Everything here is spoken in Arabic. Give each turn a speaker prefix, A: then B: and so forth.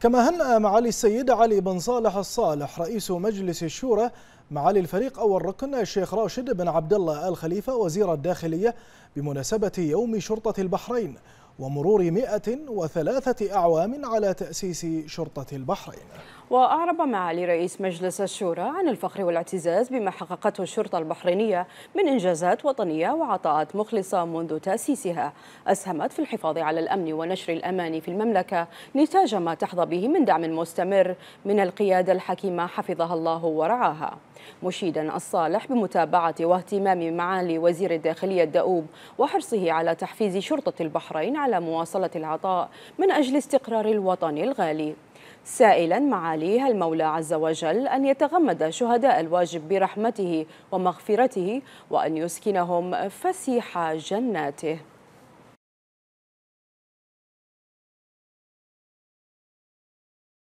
A: كما
B: هنأ معالي السيد علي بن صالح الصالح رئيس مجلس الشورى معالي الفريق أول ركن الشيخ راشد بن عبد الله آل خليفة وزير الداخلية بمناسبة يوم شرطة البحرين ومرور 103 أعوام على تأسيس شرطة البحرين
C: وأعرب معالي رئيس مجلس الشورى عن الفخر والاعتزاز بما حققته الشرطة البحرينية من إنجازات وطنية وعطاءات مخلصة منذ تأسيسها أسهمت في الحفاظ على الأمن ونشر الأمان في المملكة نتاج ما تحظى به من دعم مستمر من القيادة الحكيمة حفظها الله ورعاها مشيدا الصالح بمتابعة واهتمام معالي وزير الداخلية الدؤوب وحرصه على تحفيز شرطة البحرين على مواصلة العطاء من أجل استقرار الوطن الغالي سائلا معاليه المولى عز وجل أن يتغمد شهداء الواجب برحمته ومغفرته وأن يسكنهم فسيح جناته